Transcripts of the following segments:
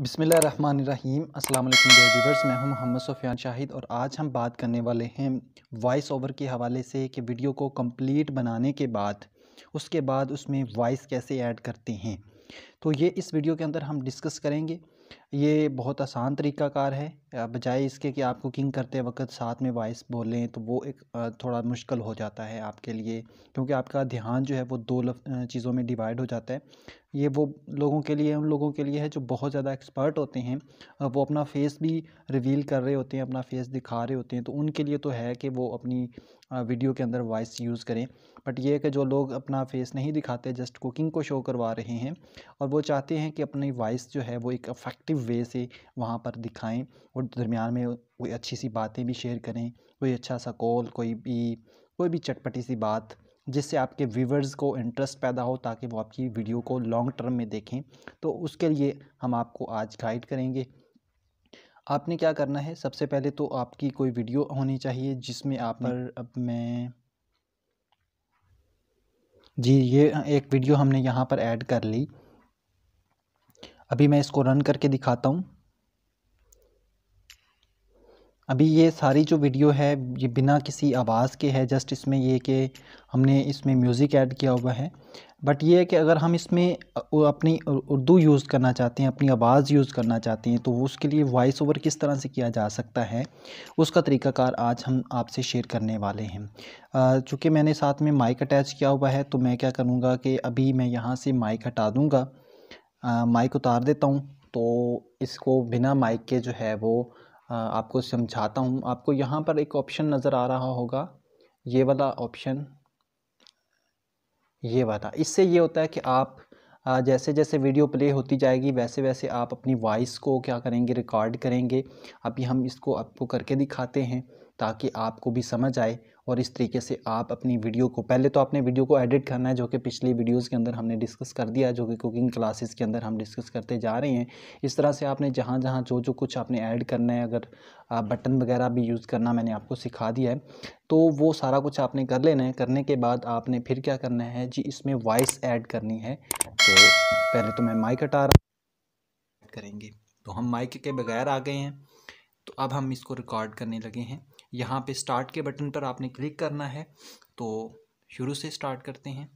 बिसमीम् अल्लाम व्यूवर्स मैं हूं मोहम्मद सुफियान शाहिद और आज हम बात करने वाले हैं वॉइस ओवर के हवाले से कि वीडियो को कंप्लीट बनाने के बाद उसके बाद उसमें वॉइस कैसे ऐड करते हैं तो ये इस वीडियो के अंदर हम डिस्कस करेंगे ये बहुत आसान तरीकाकार है बजाय इसके कि आपको किंग करते वक्त साथ में वॉइस बोलें तो वो एक थोड़ा मुश्किल हो जाता है आपके लिए क्योंकि आपका ध्यान जो है वो दो चीज़ों में डिवाइड हो जाता है ये वो लोगों के लिए उन लोगों के लिए है जो बहुत ज़्यादा एक्सपर्ट होते हैं वो अपना फेस भी रिवील कर रहे होते हैं अपना फेस दिखा रहे होते हैं तो उनके लिए तो है कि वो अपनी वीडियो के अंदर वॉइस यूज़ करें बट ये कि जो लोग अपना फेस नहीं दिखाते जस्ट कुकिंग को शो करवा रहे हैं और वो चाहते हैं कि अपनी वॉइस जो है वो एक अफेक्टिव वे से वहाँ पर दिखाएँ और दरमियान में कोई अच्छी सी बातें भी शेयर करें कोई अच्छा सा कॉल कोई भी कोई भी चटपटी सी बात जिससे आपके व्यूवर्स को इंटरेस्ट पैदा हो ताकि वो आपकी वीडियो को लॉन्ग टर्म में देखें तो उसके लिए हम आपको आज गाइड करेंगे आपने क्या करना है सबसे पहले तो आपकी कोई वीडियो होनी चाहिए जिसमें आप पर अब मैं जी ये एक वीडियो हमने यहाँ पर ऐड कर ली अभी मैं इसको रन करके दिखाता हूँ अभी ये सारी जो वीडियो है ये बिना किसी आवाज़ के है जस्ट इसमें ये कि हमने इसमें म्यूज़िक ऐड किया हुआ है बट ये है कि अगर हम इसमें अपनी उर्दू यूज़ करना चाहते हैं अपनी आवाज़ यूज़ करना चाहते हैं तो उसके लिए वॉइस ओवर किस तरह से किया जा सकता है उसका तरीकाकार आज हम आपसे शेयर करने वाले हैं चूँकि मैंने साथ में माइक अटैच किया हुआ है तो मैं क्या करूँगा कि अभी मैं यहाँ से माइक हटा दूँगा माइक उतार देता हूँ तो इसको बिना माइक के जो है वो आपको समझाता हूँ आपको यहाँ पर एक ऑप्शन नज़र आ रहा होगा ये वाला ऑप्शन ये वाला इससे ये होता है कि आप जैसे जैसे वीडियो प्ले होती जाएगी वैसे वैसे आप अपनी वॉइस को क्या करेंगे रिकॉर्ड करेंगे अभी हम इसको आपको करके दिखाते हैं ताकि आपको भी समझ आए और इस तरीके से आप अपनी वीडियो को पहले तो आपने वीडियो को एडिट करना है जो कि पिछली वीडियोस के अंदर हमने डिस्कस कर दिया जो कि कुकिंग क्लासेस के अंदर हम डिस्कस करते जा रहे हैं इस तरह से आपने जहाँ जहाँ जो जो कुछ आपने ऐड करना है अगर बटन वगैरह भी यूज़ करना मैंने आपको सिखा दिया है तो वो सारा कुछ आपने कर लेना है करने के बाद आपने फिर क्या करना है जी इसमें वॉइस ऐड करनी है तो पहले तो मैं माइक हटा रहा करेंगे तो हम माइक के बगैर आ गए हैं तो अब हम इसको रिकॉर्ड करने लगे हैं यहाँ पे स्टार्ट के बटन पर आपने क्लिक करना है तो शुरू से स्टार्ट करते हैं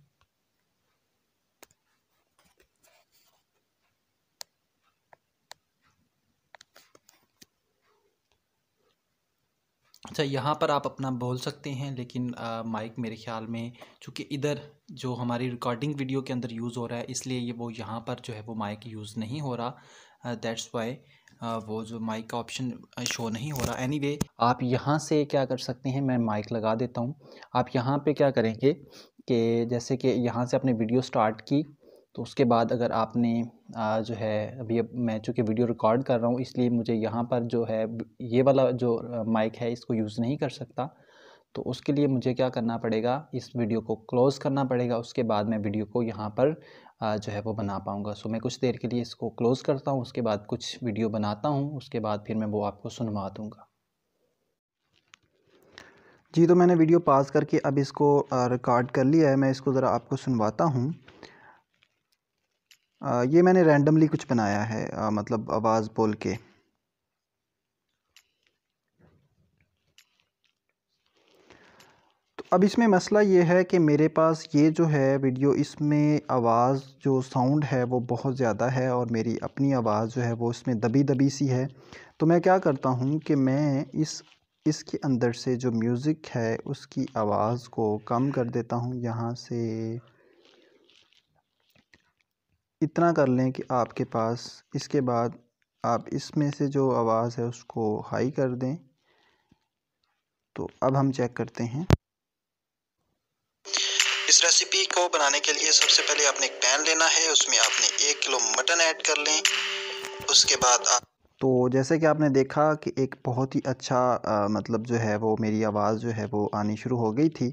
अच्छा यहाँ पर आप अपना बोल सकते हैं लेकिन माइक मेरे ख्याल में चूँकि इधर जो हमारी रिकॉर्डिंग वीडियो के अंदर यूज़ हो रहा है इसलिए ये वो यहाँ पर जो है वो माइक यूज़ नहीं हो रहा दैट्स वाई वो जो माइक का ऑप्शन शो नहीं हो रहा एनी anyway, आप यहाँ से क्या कर सकते हैं मैं माइक लगा देता हूँ आप यहाँ पे क्या करेंगे कि जैसे कि यहाँ से आपने वीडियो स्टार्ट की तो उसके बाद अगर आपने जो है अभी अब मैं चूँकि वीडियो रिकॉर्ड कर रहा हूँ इसलिए मुझे यहाँ पर जो है ये वाला जो माइक है इसको यूज़ नहीं कर सकता तो उसके लिए मुझे क्या करना पड़ेगा इस वीडियो को क्लोज़ करना पड़ेगा उसके बाद मैं वीडियो को यहाँ पर जो है वो बना पाऊँगा सो मैं कुछ देर के लिए इसको क्लोज़ करता हूँ उसके बाद कुछ वीडियो बनाता हूँ उसके बाद फिर मैं वो आपको सुनवा दूँगा जी तो मैंने वीडियो पास करके अब इसको रिकॉर्ड कर लिया है मैं इसको ज़रा आपको सुनवाता हूँ ये मैंने रैंडमली कुछ बनाया है आ, मतलब आवाज़ बोल के अब इसमें मसला ये है कि मेरे पास ये जो है वीडियो इसमें आवाज़ जो साउंड है वो बहुत ज़्यादा है और मेरी अपनी आवाज़ जो है वो इसमें दबी दबी सी है तो मैं क्या करता हूँ कि मैं इस इसके अंदर से जो म्यूज़िक है उसकी आवाज़ को कम कर देता हूँ यहाँ से इतना कर लें कि आपके पास इसके बाद आप इसमें से जो आवाज़ है उसको हाई कर दें तो अब हम चेक करते हैं इस रेसिपी को बनाने के लिए सबसे पहले आपने एक पैन लेना है उसमें आपने एक किलो मटन ऐड कर लें उसके बाद आप तो जैसे कि आपने देखा कि एक बहुत ही अच्छा आ, मतलब जो है वो मेरी आवाज़ जो है वो आनी शुरू हो गई थी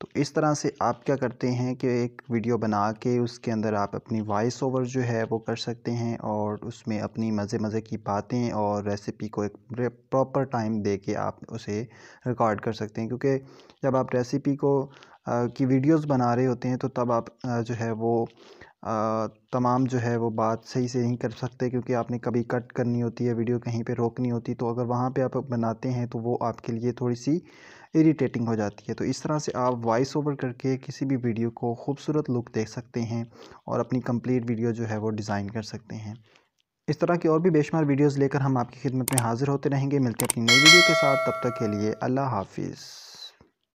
तो इस तरह से आप क्या करते हैं कि एक वीडियो बना के उसके अंदर आप अपनी वॉइस ओवर जो है वो कर सकते हैं और उसमें अपनी मज़े मज़े की बातें और रेसिपी को एक प्रॉपर टाइम दे के आप उसे रिकॉर्ड कर सकते हैं क्योंकि जब आप रेसिपी को की वीडियोस बना रहे होते हैं तो तब आप जो है वो तमाम जो है वो बात सही से नहीं कर सकते क्योंकि आपने कभी कट करनी होती है वीडियो कहीं पे रोकनी होती तो अगर वहाँ पे आप बनाते हैं तो वो आपके लिए थोड़ी सी इरिटेटिंग हो जाती है तो इस तरह से आप वॉइस ओवर करके किसी भी वीडियो को खूबसूरत लुक दे सकते हैं और अपनी कम्प्लीट वीडियो जो है वो डिज़ाइन कर सकते हैं इस तरह की और भी बेशुमार वीडियोज़ लेकर हम आपकी खिदमत में हाज़िर होते रहेंगे मिलकर अपनी नई वीडियो के साथ तब तक के लिए अल्लाह हाफिज़